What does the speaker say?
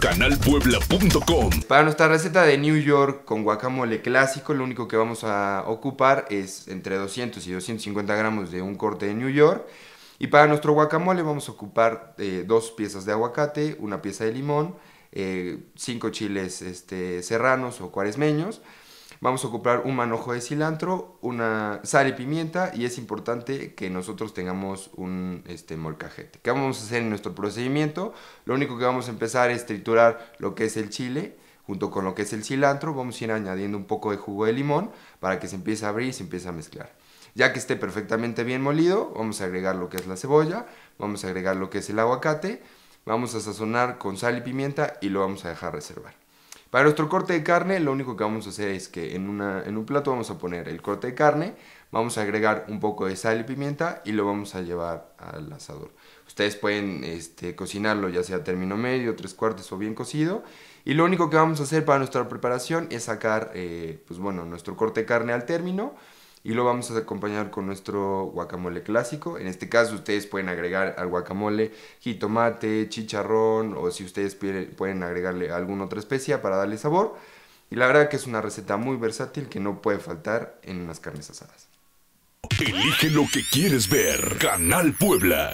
canalpuebla.com. Para nuestra receta de New York con guacamole clásico, lo único que vamos a ocupar es entre 200 y 250 gramos de un corte de New York. Y para nuestro guacamole vamos a ocupar eh, dos piezas de aguacate, una pieza de limón, eh, cinco chiles este, serranos o cuaresmeños. Vamos a ocupar un manojo de cilantro, una sal y pimienta y es importante que nosotros tengamos un este, molcajete. ¿Qué vamos a hacer en nuestro procedimiento? Lo único que vamos a empezar es triturar lo que es el chile junto con lo que es el cilantro. Vamos a ir añadiendo un poco de jugo de limón para que se empiece a abrir y se empiece a mezclar. Ya que esté perfectamente bien molido, vamos a agregar lo que es la cebolla, vamos a agregar lo que es el aguacate, vamos a sazonar con sal y pimienta y lo vamos a dejar reservar. Para nuestro corte de carne, lo único que vamos a hacer es que en, un plato vamos a poner el corte de carne, vamos a agregar un poco de sal y pimienta y lo vamos a llevar al asador. Ustedes pueden este, cocinarlo ya sea término medio, tres cuartos o bien cocido. Y lo único que vamos a hacer para nuestra preparación es sacar, eh, pues bueno, nuestro corte de carne al término y lo vamos a acompañar con nuestro guacamole clásico. En este caso ustedes pueden agregar al guacamole jitomate, chicharrón o si ustedes pueden agregarle alguna otra especia para darle sabor. Y la verdad que es una receta muy versátil que no puede faltar en unas carnes asadas. Elige lo que quieres ver. Canal Puebla.